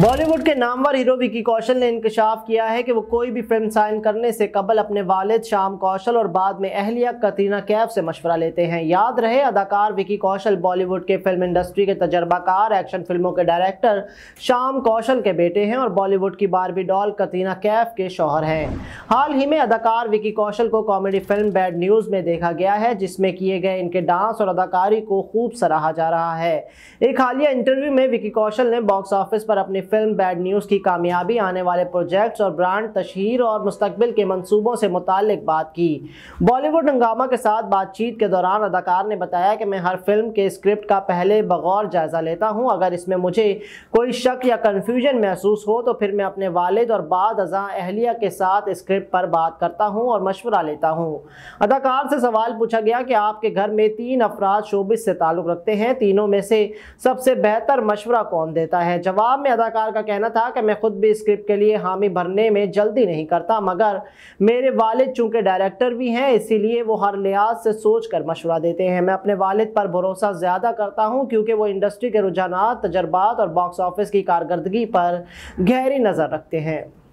बॉलीवुड के नामवर हीरो विकी कौशल ने इंकशाफ किया है कि वो कोई भी फिल्म साइन करने से कबल अपने वालिद शाम कौशल और बाद में अहलिया कतरीना कैफ से मशवरा लेते हैं याद रहे अदाकार विकी कौशल बॉलीवुड के फिल्म इंडस्ट्री के तजर्बाकार एक्शन फिल्मों के डायरेक्टर शाम कौशल के बेटे हैं और बॉलीवुड की बारबी डॉल कतरीना कैफ के शोहर हैं हाल ही में अदाकार विकी कौशल को कॉमेडी फिल्म बैड न्यूज़ में देखा गया है जिसमें किए गए इनके डांस और अदाकारी को खूब सराहा जा रहा है एक हालिया इंटरव्यू में विकी कौशल ने बॉक्स ऑफिस पर अपनी फिल्म बैड न्यूज़ की कामयाबी आने वाले प्रोजेक्ट्स और ब्रांड तशहर और मुस्तबिल के मनसूबों से मुतल बात की बॉलीवुड हंगामा के साथ बातचीत के दौरान अदाकार ने बताया कि मैं हर फिल्म के स्क्रिप्ट का पहले बगौर जायज़ा लेता हूँ अगर इसमें मुझे कोई शक या कन्फ्यूजन महसूस हो तो फिर मैं अपने वालद और बाद अजा अहलिया के साथ स्क्रिप्ट पर बात करता हूँ और मशवरा लेता हूँ अदाकार से सवाल पूछा गया कि आपके घर में तीन अफराद शोबिस से ताल्लुक़ रखते हैं तीनों में से सबसे बेहतर मशवरा कौन देता है जवाब में अदाकार अदाकार का कहना था कि मैं खुद भी स्क्रिप्ट के लिए हामी भरने में जल्दी नहीं करता मगर मेरे वालिद चूंकि डायरेक्टर भी हैं इसीलिए वो हर लिहाज से सोच कर मशवरा देते हैं मैं अपने वालिद पर भरोसा ज़्यादा करता हूँ क्योंकि वो इंडस्ट्री के रुझान तजर्बात और बॉक्स ऑफिस की कारकर्दगी पर गहरी नज़र रखते हैं